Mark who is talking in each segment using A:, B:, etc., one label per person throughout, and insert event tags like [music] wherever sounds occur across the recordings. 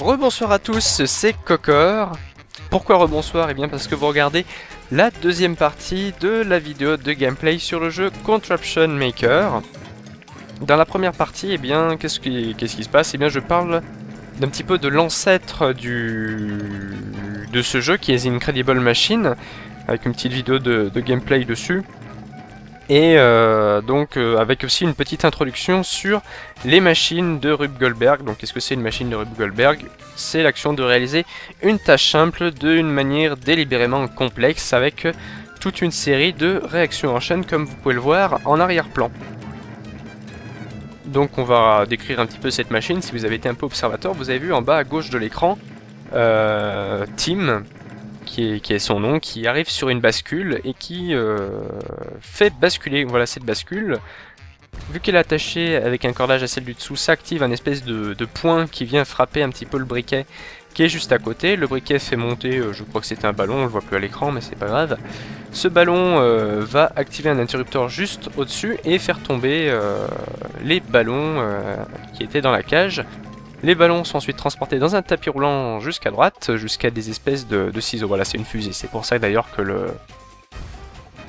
A: Rebonsoir à tous, c'est Cocor. Pourquoi rebonsoir Et eh bien parce que vous regardez la deuxième partie de la vidéo de gameplay sur le jeu Contraption Maker. Dans la première partie, eh bien, qu'est-ce qui, se passe Eh bien, je parle d'un petit peu de l'ancêtre du de ce jeu qui est Incredible Machine, avec une petite vidéo de gameplay dessus et euh, donc euh, avec aussi une petite introduction sur les machines de Rube Goldberg. Donc qu'est-ce que c'est une machine de Rube Goldberg C'est l'action de réaliser une tâche simple d'une manière délibérément complexe avec euh, toute une série de réactions en chaîne comme vous pouvez le voir en arrière-plan. Donc on va décrire un petit peu cette machine, si vous avez été un peu observateur, vous avez vu en bas à gauche de l'écran, euh, Team, qui est, son nom, qui arrive sur une bascule et qui euh, fait basculer, voilà cette bascule. Vu qu'elle est attachée avec un cordage à celle du dessous, ça active un espèce de, de, point qui vient frapper un petit peu le briquet qui est juste à côté. Le briquet fait monter, euh, je crois que c'est un ballon, on le voit plus à l'écran mais c'est pas grave. Ce ballon euh, va activer un interrupteur juste au-dessus et faire tomber les ballons qui étaient dans la cage. Les ballons sont ensuite transportés dans un tapis roulant jusqu'à droite, jusqu'à des espèces de, ciseaux. Voilà, c'est une fusée. C'est pour ça d'ailleurs que le...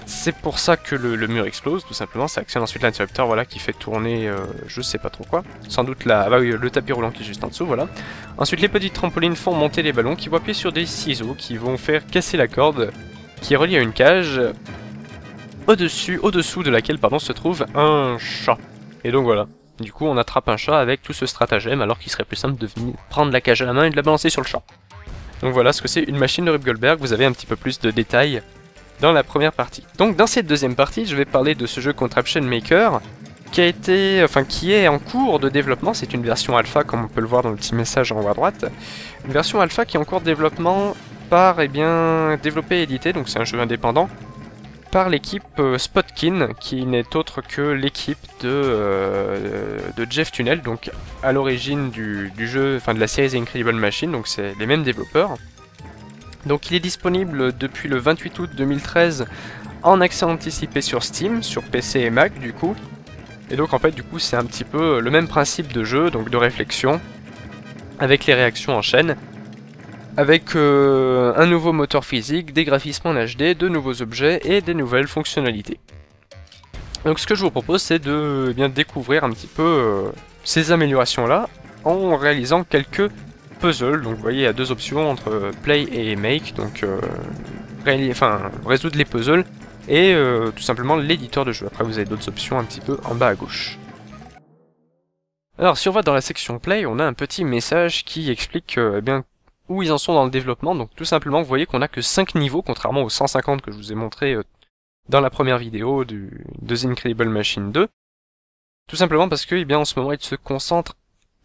A: C'est pour ça que le, mur explose, tout simplement. Ça actionne ensuite l'interrupteur, voilà, qui fait tourner euh, je sais pas trop quoi. Sans doute la, ah bah le tapis roulant qui est juste en dessous, voilà. Ensuite, les petites trampolines font monter les ballons qui vont appuyer sur des ciseaux qui vont faire casser la corde qui est à une cage au-dessus, au-dessous de laquelle, pardon, se trouve un chat. Et donc voilà. Du coup, on attrape un chat avec tout ce stratagème, alors qu'il serait plus simple de venir prendre la cage à la main et de la balancer sur le chat. Donc voilà ce que c'est une machine de Rube Goldberg, vous avez un petit peu plus de détails dans la première partie. Donc dans cette deuxième partie, je vais parler de ce jeu Contraption Maker, qui a été, enfin qui est en cours de développement, c'est une version alpha comme on peut le voir dans le petit message en haut à droite, une version alpha qui est en cours de développement par, et eh bien, développé et édité, donc c'est un jeu indépendant, par l'équipe euh, Spotkin, qui n'est autre que l'équipe de, euh, de, Jeff Tunnel, donc à l'origine du, du, jeu, enfin de la série The Incredible Machine, donc c'est les mêmes développeurs. Donc il est disponible depuis le 28 août 2013 en accès anticipé sur Steam, sur PC et Mac du coup. Et donc en fait du coup c'est un petit peu le même principe de jeu, donc de réflexion, avec les réactions en chaîne avec euh, un nouveau moteur physique, des graphismes en HD, de nouveaux objets et des nouvelles fonctionnalités. Donc ce que je vous propose c'est de eh bien découvrir un petit peu euh, ces améliorations là en réalisant quelques puzzles. Donc vous voyez il y a deux options entre play et make, donc euh, résoudre les puzzles et tout simplement l'éditeur de jeu. Après vous avez d'autres options un petit peu en bas à gauche. Alors si on va dans la section play, on a un petit message qui explique eh bien, où ils en sont dans le développement. Donc tout simplement, vous voyez qu'on n'a que 5 niveaux, contrairement aux 150 que je vous ai montré euh, dans la première vidéo du, de The Incredible Machine 2. Tout simplement parce que, eh bien, en ce moment, ils se concentrent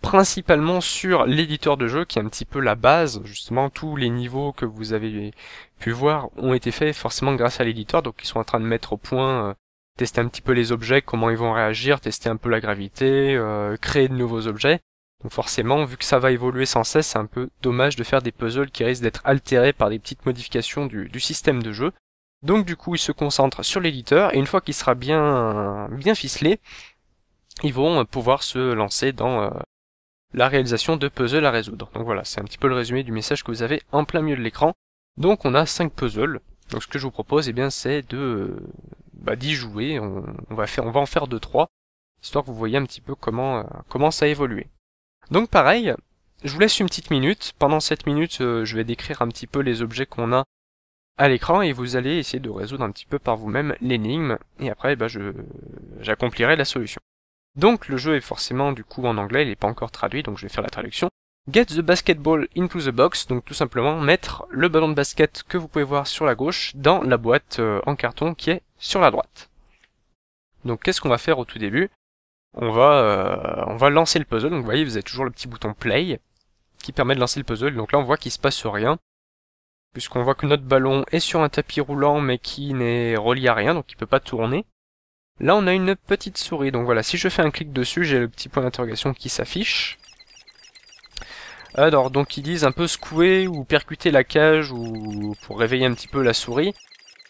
A: principalement sur l'éditeur de jeu, qui est un petit peu la base. Justement, tous les niveaux que vous avez pu voir ont été faits forcément grâce à l'éditeur, donc ils sont en train de mettre au point, euh, tester un petit peu les objets, comment ils vont réagir, tester un peu la gravité, euh, créer de nouveaux objets. Donc forcément, vu que ça va évoluer sans cesse, c'est un peu dommage de faire des puzzles qui risquent d'être altérés par des petites modifications du, système de jeu. Donc du coup, ils se concentrent sur l'éditeur, et une fois qu'il sera bien, bien ficelé, ils vont pouvoir se lancer dans euh, la réalisation de puzzles à résoudre. Donc voilà, c'est un petit peu le résumé du message que vous avez en plein milieu de l'écran. Donc on a 5 puzzles. Donc ce que je vous propose, eh bien, c'est de bah, d'y jouer. On, va faire, on va en faire 2-3, histoire que vous voyez un petit peu comment, euh, comment ça a évolué. Donc pareil, je vous laisse une petite minute. Pendant cette minute, euh, je vais décrire un petit peu les objets qu'on a à l'écran et vous allez essayer de résoudre un petit peu par vous-même l'énigme et après bah, je j'accomplirai la solution. Donc le jeu est forcément du coup en anglais, il n'est pas encore traduit donc je vais faire la traduction. Get the basketball into the box, donc tout simplement mettre le ballon de basket que vous pouvez voir sur la gauche dans la boîte euh, en carton qui est sur la droite. Donc qu'est-ce qu'on va faire au tout début on va, euh, on va lancer le puzzle. Donc vous voyez, vous avez toujours le petit bouton play qui permet de lancer le puzzle. Donc là, on voit qu'il se passe rien. Puisqu'on voit que notre ballon est sur un tapis roulant mais qui n'est relié à rien, donc il peut pas tourner. Là, on a une petite souris. Donc voilà, si je fais un clic dessus, j'ai le petit point d'interrogation qui s'affiche. Alors, donc ils disent un peu secouer ou percuter la cage ou pour réveiller un petit peu la souris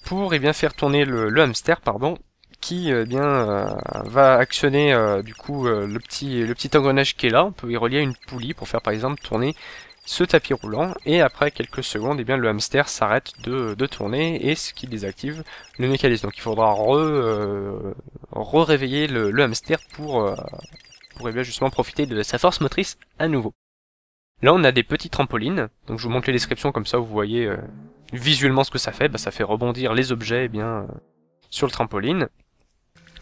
A: pour et eh bien, faire tourner le hamster pardon, qui euh, eh bien euh, va actionner euh, du coup le petit le petit engrenage qui est là. On peut y relier une poulie pour faire par exemple tourner ce tapis roulant et après quelques secondes eh bien le hamster s'arrête de, de, tourner et ce qui désactive le mécanisme. Donc il faudra re, réveiller le, le, hamster pour pour eh bien, justement profiter de sa force motrice à nouveau. Là on a des petits trampolines, donc je vous montre les descriptions comme ça vous voyez visuellement ce que ça fait, bah, ça fait rebondir les objets eh bien sur le trampoline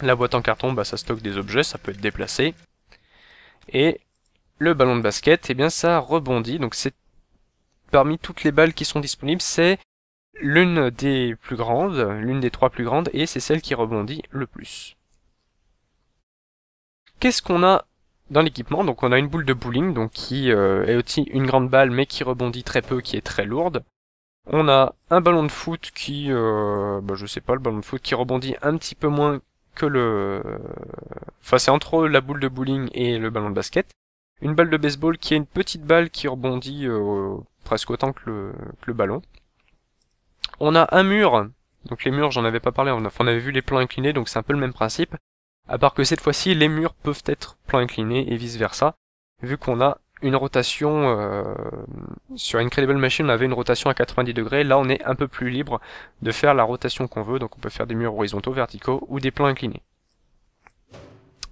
A: la boîte en carton, bah, ça stocke des objets, ça peut être déplacé. Et le ballon de basket, eh bien ça rebondit. Donc c'est parmi toutes les balles qui sont disponibles, c'est l'une des plus grandes, l'une des trois plus grandes, et c'est celle qui rebondit le plus. Qu'est-ce qu'on a dans l'équipement Donc on a une boule de bowling, donc qui euh, est aussi une grande balle, mais qui rebondit très peu, qui est très lourde. On a un ballon de foot qui, euh, bah, je sais pas, le ballon de foot qui rebondit un petit peu moins que le... Enfin, c'est entre la boule de bowling et le ballon de basket. Une balle de baseball qui est une petite balle qui rebondit euh, presque autant que le, ballon. On a un mur. Donc les murs, j'en avais pas parlé, on, on avait vu les plans inclinés, donc c'est un peu le même principe. À part que cette fois-ci, les murs peuvent être plans inclinés et vice-versa, vu qu'on a une rotation euh, sur Incredible Machine, on avait une rotation à 90 degrés. Là, on est un peu plus libre de faire la rotation qu'on veut. Donc, on peut faire des murs horizontaux, verticaux ou des plans inclinés.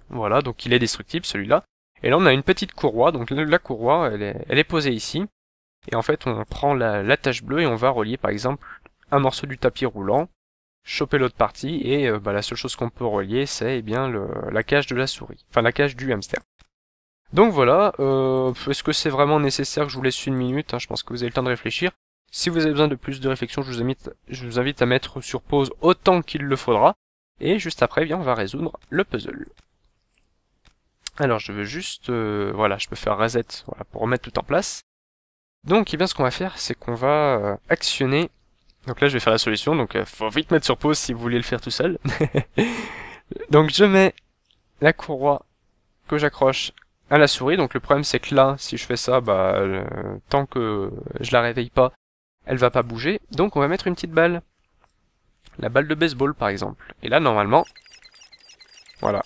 A: Voilà, donc il est destructible celui-là. Et là, on a une petite courroie. Donc, la courroie, elle est, posée ici. Et en fait, on prend la, bleue et on va relier, par exemple, un morceau du tapis roulant, choper l'autre partie. Et euh, bah, la seule chose qu'on peut relier, c'est eh bien le, la cage de la souris. Enfin, la cage du hamster. Donc voilà, euh, est-ce que c'est vraiment nécessaire que je vous laisse une minute hein, Je pense que vous avez le temps de réfléchir. Si vous avez besoin de plus de réflexion, je vous invite, je vous invite à mettre sur pause autant qu'il le faudra. Et juste après, eh bien, on va résoudre le puzzle. Alors je veux juste, euh, voilà, je peux faire reset voilà, pour remettre tout en place. Donc eh bien, ce qu'on va faire, c'est qu'on va euh, actionner... Donc là, je vais faire la solution, donc il faut vite mettre sur pause si vous voulez le faire tout seul. [laughs] donc je mets la courroie que j'accroche à la souris. Donc le problème c'est que là, si je fais ça, bah, euh, tant que je la réveille pas, elle va pas bouger. Donc on va mettre une petite balle. La balle de baseball par exemple. Et là normalement, voilà.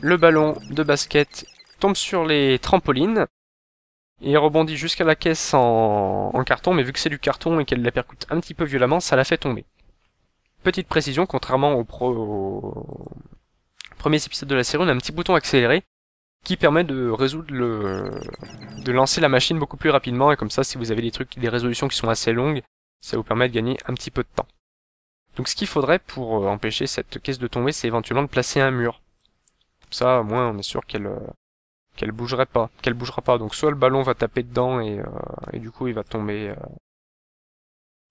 A: Le ballon de basket tombe sur les trampolines. Et rebondit jusqu'à la caisse en, carton, mais vu que c'est du carton et qu'elle la percute un petit peu violemment, ça la fait tomber. Petite précision, contrairement au, pro... Au... premiers de la série, on a un petit bouton accéléré qui permet de résoudre le, de lancer la machine beaucoup plus rapidement et comme ça si vous avez des trucs, des résolutions qui sont assez longues, ça vous permet de gagner un petit peu de temps. Donc ce qu'il faudrait pour euh, empêcher cette caisse de tomber, c'est éventuellement de placer un mur. Comme ça, au moins on est sûr qu'elle euh, qu'elle bougerait pas, qu'elle bougera pas. Donc soit le ballon va taper dedans et, euh, du coup il va tomber,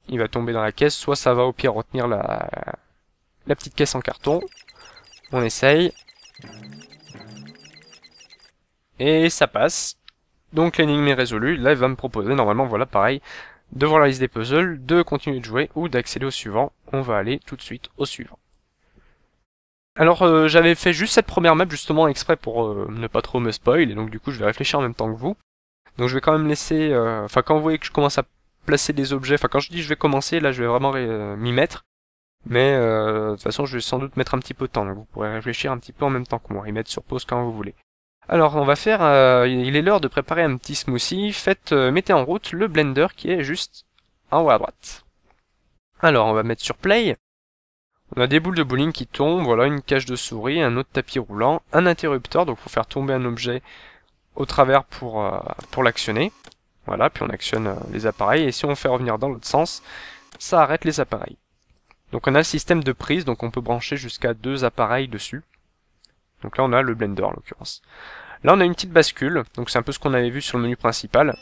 A: il va tomber dans la caisse, soit ça va au pire retenir la la petite caisse en carton. On essaye. Et ça passe. Donc l'énigme est résolue. Là, il va me proposer, normalement, voilà, pareil, de voir la liste des puzzles, de continuer de jouer ou d'accéder au suivant. On va aller tout de suite au suivant. Alors euh, j'avais fait juste cette première map justement exprès pour euh, ne pas trop me spoiler. et donc du coup je vais réfléchir en même temps que vous. Donc je vais quand même laisser, euh, enfin quand vous voyez que je commence à placer des objets, enfin quand je dis je vais commencer là je vais vraiment m'y mettre. Mais de toute façon je vais sans doute mettre un petit peu de temps donc vous pourrez réfléchir un petit peu en même temps que moi et mettre sur pause quand vous voulez. Alors on va faire, euh, il est l'heure de préparer un petit smoothie, Faites, euh, mettez en route le blender qui est juste en haut à droite. Alors on va mettre sur play, on a des boules de bowling qui tombent, voilà une cage de souris, un autre tapis roulant, un interrupteur, donc faut faire tomber un objet au travers pour, euh, pour l'actionner. Voilà, puis on actionne les appareils, et si on fait revenir dans l'autre sens, ça arrête les appareils. Donc on a le système de prise, donc on peut brancher jusqu'à deux appareils dessus. Donc là, on a le blender en l'occurrence. Là, on a une petite bascule, donc c'est un peu ce qu'on avait vu sur le menu principal.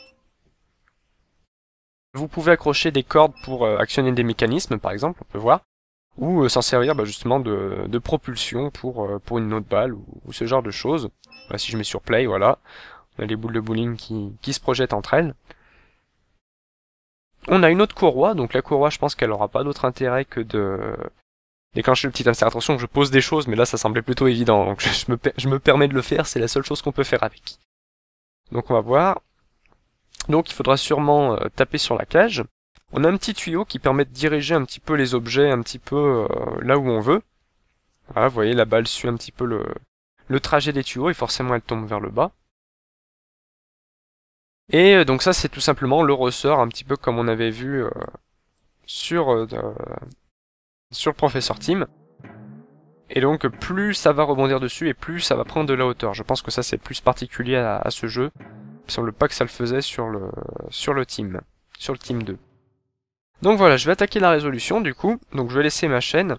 A: Vous pouvez accrocher des cordes pour euh, actionner des mécanismes, par exemple, on peut voir, ou euh, s'en servir bah, justement de, propulsion pour, euh, pour une autre balle ou, ce genre de choses. Bah, si je mets sur play, voilà, on a les boules de bowling qui, qui se projettent entre elles. On a une autre courroie, donc la courroie je pense qu'elle n'aura pas d'autre intérêt que de, et quand je suis le petit à attention, je pose des choses, mais là ça semblait plutôt évident, donc [laughs] je, me, permets de le faire, c'est la seule chose qu'on peut faire avec. Donc on va voir. Donc il faudra sûrement euh, taper sur la cage. On a un petit tuyau qui permet de diriger un petit peu les objets, un petit peu euh, là où on veut. Voilà, vous voyez, la balle suit un petit peu le, trajet des tuyaux et forcément elle tombe vers le bas. Et euh, donc ça c'est tout simplement le ressort, un petit peu comme on avait vu sur sur le professeur Team, Et donc plus ça va rebondir dessus et plus ça va prendre de la hauteur. Je pense que ça c'est plus particulier à, ce jeu. Il le semble pas que ça le faisait sur le, sur le team. Sur le team 2. Donc voilà, je vais attaquer la résolution du coup. Donc je vais laisser ma chaîne.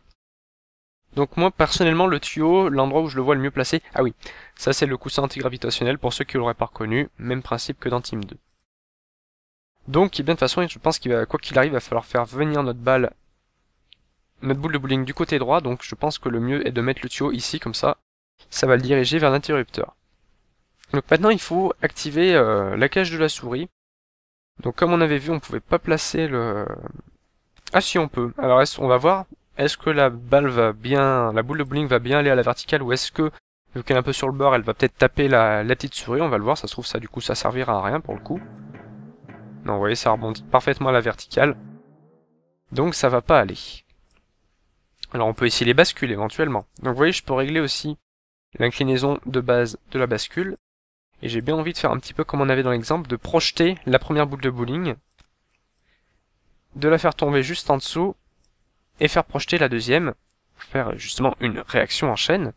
A: Donc moi personnellement le tuyau, l'endroit où je le vois le mieux placé, ah oui, ça c'est le coussin antigravitationnel pour ceux qui l'auraient pas reconnu, même principe que dans Team 2. Donc eh bien de toute façon je pense qu'il va, quoi qu'il arrive, il va falloir faire venir notre balle notre boule de bowling du côté droit, donc je pense que le mieux est de mettre le tuyau ici, comme ça, ça va le diriger vers l'interrupteur. Donc maintenant il faut activer euh, la cage de la souris. Donc comme on avait vu, on pouvait pas placer le... Ah si on peut. Alors on va voir, est-ce que la balle va bien, la boule de bowling va bien aller à la verticale ou est-ce que, vu qu'elle est un peu sur le bord, elle va peut-être taper la, la petite souris, on va le voir, ça se trouve ça du coup ça servira à rien pour le coup. Non, vous voyez, ça rebondit parfaitement à la verticale. Donc ça va pas aller. Alors on peut essayer les bascules éventuellement. Donc vous voyez, je peux régler aussi l'inclinaison de base de la bascule. Et j'ai bien envie de faire un petit peu comme on avait dans l'exemple, de projeter la première boule de bowling, de la faire tomber juste en dessous, et faire projeter la deuxième, faire justement une réaction en chaîne.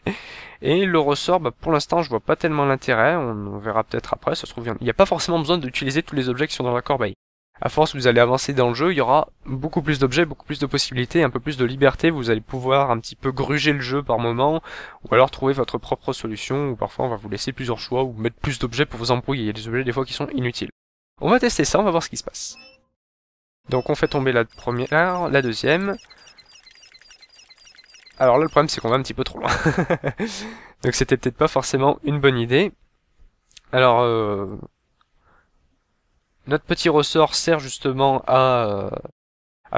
A: [laughs] et le ressort, bah, pour l'instant, je vois pas tellement l'intérêt, on, verra peut-être après, ça se trouve, il n'y a pas forcément besoin d'utiliser tous les objets qui sont dans la corbeille à force vous allez avancer dans le jeu, il y aura beaucoup plus d'objets, beaucoup plus de possibilités, un peu plus de liberté, vous allez pouvoir un petit peu gruger le jeu par moment, ou alors trouver votre propre solution, ou parfois on va vous laisser plusieurs choix, ou mettre plus d'objets pour vous embrouiller, il y a des objets des fois qui sont inutiles. On va tester ça, on va voir ce qui se passe. Donc on fait tomber la première, la deuxième. Alors là le problème c'est qu'on va un petit peu trop loin. [laughs] Donc c'était peut-être pas forcément une bonne idée. Alors euh, notre petit ressort sert justement à, euh,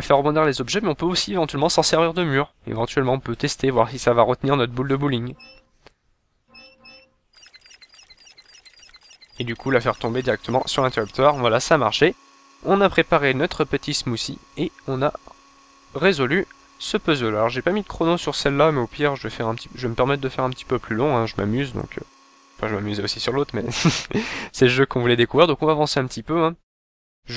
A: faire rebondir les objets, mais on peut aussi éventuellement s'en servir de mur. Éventuellement, on peut tester, voir si ça va retenir notre boule de bowling. Et du coup, la faire tomber directement sur l'interrupteur. Voilà, ça a marché. On a préparé notre petit smoothie et on a résolu ce puzzle. Alors, j'ai pas mis de chrono sur celle-là, mais au pire, je vais, faire un petit... je me permettre de faire un petit peu plus long. Hein. je m'amuse, donc euh, Enfin, je m'amusais aussi sur l'autre, mais [laughs] c'est le jeu qu'on voulait découvrir, donc on va avancer un petit peu. Hein.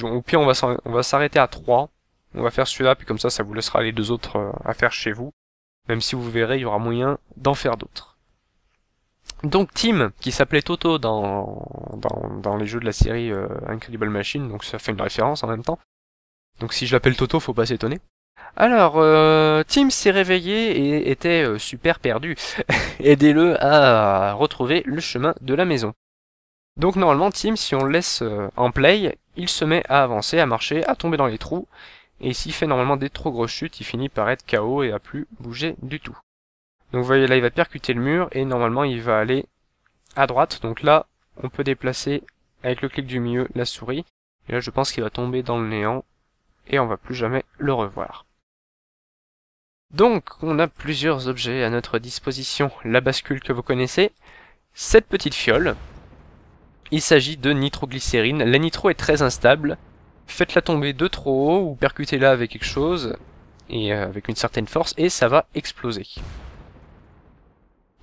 A: au pire, on va s'arrêter à 3. On va faire celui-là, puis comme ça, ça vous laissera les deux autres euh, à faire chez vous. Même si vous verrez, il y aura moyen d'en faire d'autres. Donc Tim, qui s'appelait Toto dans, les jeux de la série euh, Incredible Machine, donc ça fait une référence en même temps. Donc si je l'appelle Toto, faut pas s'étonner. Alors, euh, Tim s'est réveillé et était euh, super perdu. [laughs] Aidez-le à retrouver le chemin de la maison. Donc normalement, Tim, si on le laisse euh, en play, il se met à avancer, à marcher, à tomber dans les trous. Et s'il fait normalement des trop grosses chutes, il finit par être KO et à plus bouger du tout. Donc vous voyez là, il va percuter le mur et normalement, il va aller à droite. Donc là, on peut déplacer avec le clic du milieu la souris. Et là, je pense qu'il va tomber dans le néant et on va plus jamais le revoir. Donc, on a plusieurs objets à notre disposition. La bascule que vous connaissez, cette petite fiole. Il s'agit de nitroglycérine. La nitro est très instable. Faites-la tomber de trop haut ou percutez-la avec quelque chose, et euh, avec une certaine force, et ça va exploser.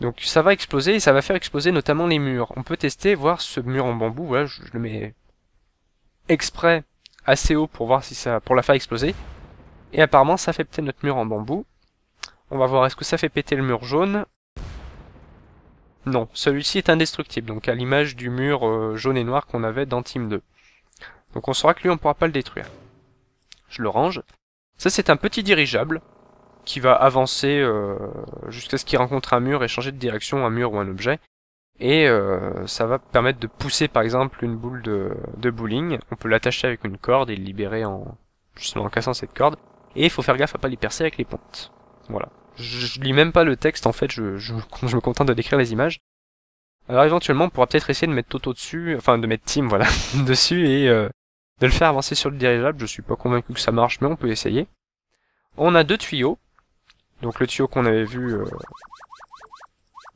A: Donc ça va exploser et ça va faire exploser notamment les murs. On peut tester, voir ce mur en bambou, voilà, je, le mets exprès assez haut pour voir si ça, pour la faire exploser. Et apparemment ça fait peut-être notre mur en bambou. On va voir, est-ce que ça fait péter le mur jaune Non, celui-ci est indestructible, donc à l'image du mur euh, jaune et noir qu'on avait dans Team 2. Donc on saura que lui, on pourra pas le détruire. Je le range. Ça, c'est un petit dirigeable qui va avancer euh, jusqu'à ce qu'il rencontre un mur et changer de direction, un mur ou un objet. Et euh, ça va permettre de pousser par exemple une boule de, bowling. On peut l'attacher avec une corde et le libérer en, en cassant cette corde. Et il faut faire gaffe à pas les percer avec les pontes. Voilà je, lis même pas le texte en fait, [laughs] je, me contente de décrire les images. Alors éventuellement, on pourra peut-être essayer de mettre Toto dessus, enfin de mettre Tim, voilà, [laughs] dessus et euh, de le faire avancer sur le dirigeable. Je suis pas convaincu que ça marche, mais on peut essayer. On a deux tuyaux, donc le tuyau qu'on avait vu euh,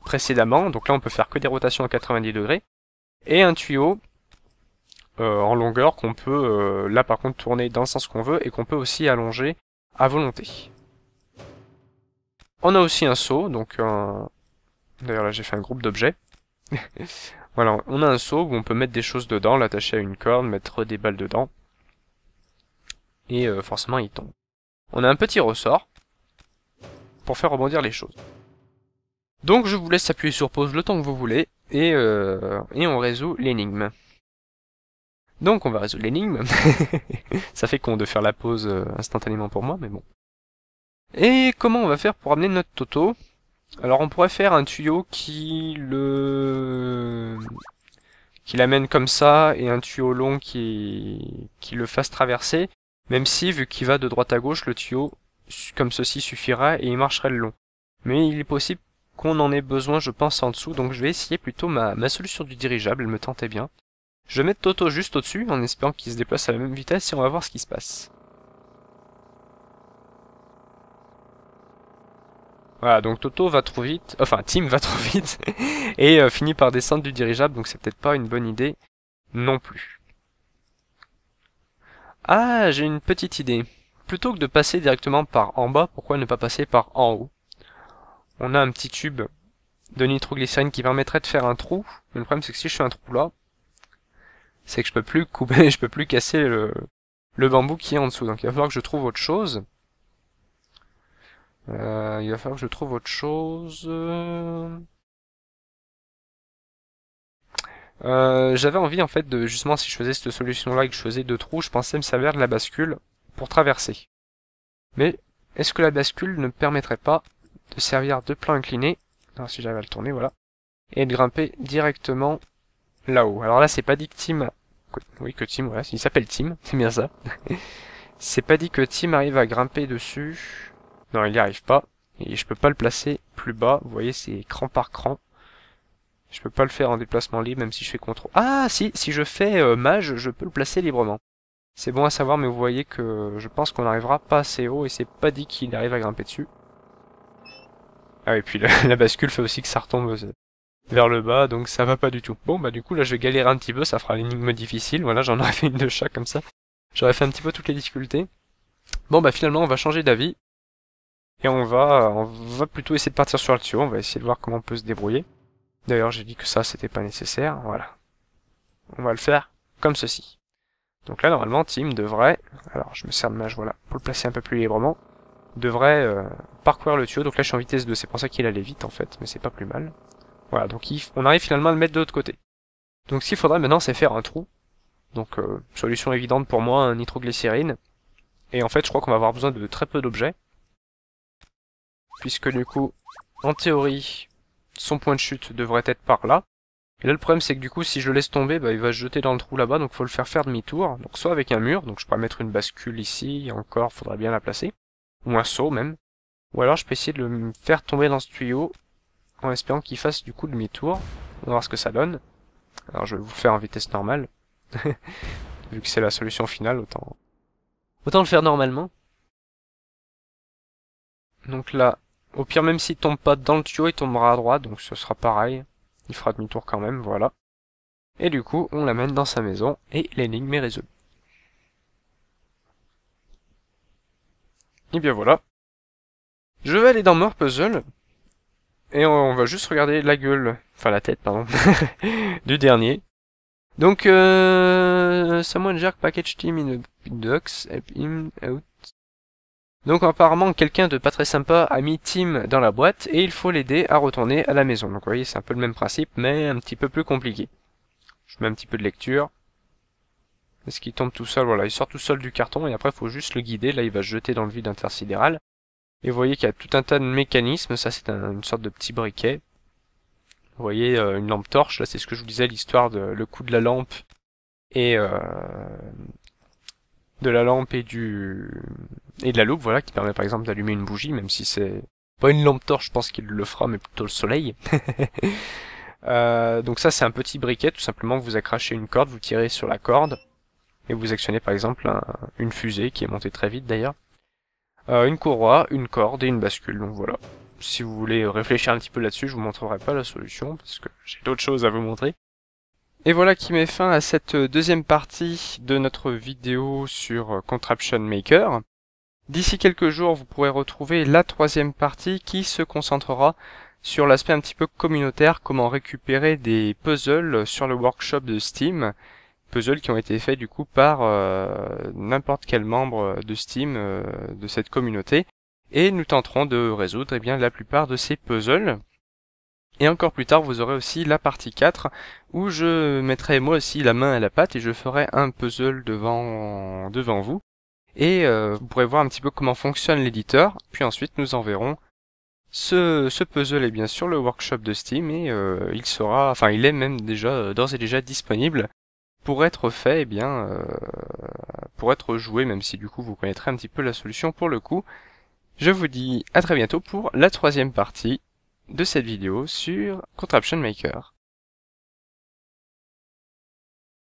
A: précédemment, donc là on peut faire que des rotations à 90 degrés, et un tuyau euh, en longueur qu'on peut, là par contre, tourner dans le sens qu'on veut et qu'on peut aussi allonger à volonté. On a aussi un seau, donc euh, D'ailleurs là j'ai fait un groupe d'objets. [laughs] voilà, on a un seau où on peut mettre des choses dedans, l'attacher à une corde, mettre des balles dedans. Et euh, forcément il tombe. On a un petit ressort pour faire rebondir les choses. Donc je vous laisse appuyer sur pause le temps que vous voulez et, euh, et on résout l'énigme. Donc on va résoudre l'énigme. [laughs] Ça fait con de faire la pause instantanément pour moi, mais bon. Et comment on va faire pour amener notre Toto Alors on pourrait faire un tuyau qui le... qui l'amène comme ça, et un tuyau long qui, qui le fasse traverser, même si, vu qu'il va de droite à gauche, le tuyau, comme ceci, suffira et il marcherait le long. Mais il est possible qu'on en ait besoin, je pense, en dessous, donc je vais essayer plutôt ma, ma solution du dirigeable, elle me tentait bien. Je vais mettre Toto juste au-dessus, en espérant qu'il se déplace à la même vitesse, et on va voir ce qui se passe. Voilà, donc Toto va trop vite, enfin Tim va trop vite, [laughs] et euh, finit par descendre du dirigeable, donc c'est peut-être pas une bonne idée non plus. Ah, j'ai une petite idée. Plutôt que de passer directement par en bas, pourquoi ne pas passer par en haut On a un petit tube de nitroglycérine qui permettrait de faire un trou, mais le problème c'est que si je fais un trou là, c'est que je peux plus couper, [laughs] je peux plus casser le, le bambou qui est en dessous, donc il va falloir que je trouve autre chose. Euh, il va falloir que je trouve autre chose. Euh, j'avais envie en fait de justement si je faisais cette solution là et que je faisais deux trous, je pensais me servir de la bascule pour traverser. Mais est-ce que la bascule ne me permettrait pas de servir de plan incliné alors si j'arrive à le tourner, voilà. Et de grimper directement là-haut. Alors là, c'est pas dit que Tim... Oui, que Tim, voilà, il s'appelle Tim, [laughs] c'est bien ça. [laughs] c'est pas dit que Tim arrive à grimper dessus. Non, il n'y arrive pas. Et je peux pas le placer plus bas. Vous voyez, c'est cran par cran. Je peux pas le faire en déplacement libre, même si je fais contre... Ah, si, si je fais euh, mage, je peux le placer librement. C'est bon à savoir, mais vous voyez que je pense qu'on n'arrivera pas assez haut et c'est pas dit qu'il arrive à grimper dessus. Ah, et puis la, [laughs] la bascule fait aussi que ça retombe euh, vers le bas, donc ça va pas du tout. Bon, bah du coup, là, je vais galérer un petit peu, ça fera l'énigme difficile. Voilà, j'en [laughs] aurais fait une de chat comme ça. J'aurais fait un petit peu toutes les difficultés. Bon, bah finalement, on va changer d'avis. Et on va, euh, on va plutôt essayer de partir sur le tuyau, on va essayer de voir comment on peut se débrouiller. D'ailleurs, j'ai dit que ça, c'était pas nécessaire, voilà. On va le faire comme ceci. Donc là, normalement, Tim devrait, alors je me sers de ma Voilà, pour le placer un peu plus librement, devrait euh, parcourir le tuyau. Donc là, je suis en vitesse 2, c'est pour ça qu'il allait vite en fait, mais c'est pas plus mal. Voilà, donc on arrive finalement à le mettre de l'autre côté. Donc ce qu'il faudrait maintenant, c'est faire un trou. Donc euh, solution évidente pour moi, un nitroglycérine. Et en fait, je crois qu'on va avoir besoin de très peu d'objets puisque du coup, en théorie, son point de chute devrait être par là. Et là le problème c'est que du coup si je le laisse tomber, bah, il va se jeter dans le trou là-bas, donc faut le faire faire demi-tour. Donc soit avec un mur, donc je pourrais mettre une bascule ici, encore, faudrait bien la placer. Ou un saut même. Ou alors je peux essayer de le faire tomber dans ce tuyau, en espérant qu'il fasse du coup demi-tour. On va voir ce que ça donne. Alors je vais vous faire en vitesse normale. [laughs] Vu que c'est la solution finale, autant... Autant le faire normalement. Donc là, au pire, même s'il tombe pas dans le tuyau, il tombera à droite, donc ce sera pareil. Il fera demi-tour quand même, voilà. Et du coup, on l'amène dans sa maison, et l'énigme est résolue. Et bien voilà. Je vais aller dans More Puzzle, et on va juste regarder la gueule, enfin la tête, pardon, [laughs] du dernier. Donc, euh, someone jerk package team in the box, him out donc apparemment quelqu'un de pas très sympa a mis Tim dans la boîte et il faut l'aider à retourner à la maison. Donc vous voyez c'est un peu le même principe mais un petit peu plus compliqué. Je mets un petit peu de lecture. Est-ce qu'il tombe tout seul Voilà, il sort tout seul du carton et après il faut juste le guider. Là il va se jeter dans le vide intersidéral. Et vous voyez qu'il y a tout un tas de mécanismes. Ça c'est une sorte de petit briquet. Vous voyez euh, une lampe torche, là c'est ce que je vous disais, l'histoire de le coup de la lampe et euh, de la lampe et du et de la loupe, voilà, qui permet par exemple d'allumer une bougie, même si c'est pas une lampe torche, je pense qu'il le fera, mais plutôt le soleil. [laughs] Euh, donc ça, c'est un petit briquet, tout simplement, vous accrachez une corde, vous tirez sur la corde, et vous actionnez par exemple une fusée, qui est montée très vite d'ailleurs, euh, une courroie, une corde et une bascule, donc voilà. Si vous voulez réfléchir un petit peu là-dessus, je vous montrerai pas la solution, parce que j'ai d'autres choses à vous montrer. Et voilà qui met fin à cette euh, deuxième partie de notre vidéo sur euh, Contraption Maker. D'ici quelques jours, vous pourrez retrouver la troisième partie qui se concentrera sur l'aspect un petit peu communautaire, comment récupérer des puzzles sur le workshop de Steam, puzzles qui ont été faits du coup par euh, n'importe quel membre de Steam de cette communauté, et nous tenterons de résoudre eh bien, la plupart de ces puzzles. Et encore plus tard, vous aurez aussi la partie 4, où je mettrai moi aussi la main à la patte, et je ferai un puzzle devant, devant vous. Et euh, vous pourrez voir un petit peu comment fonctionne l'éditeur, puis ensuite nous enverrons ce, ce puzzle est eh bien sûr le workshop de Steam et euh, il sera, enfin il est même déjà d'ores et déjà disponible pour être fait, eh bien euh, pour être joué, même si du coup vous connaîtrez un petit peu la solution pour le coup. Je vous dis à très bientôt pour la troisième partie de cette vidéo sur Contraption Maker.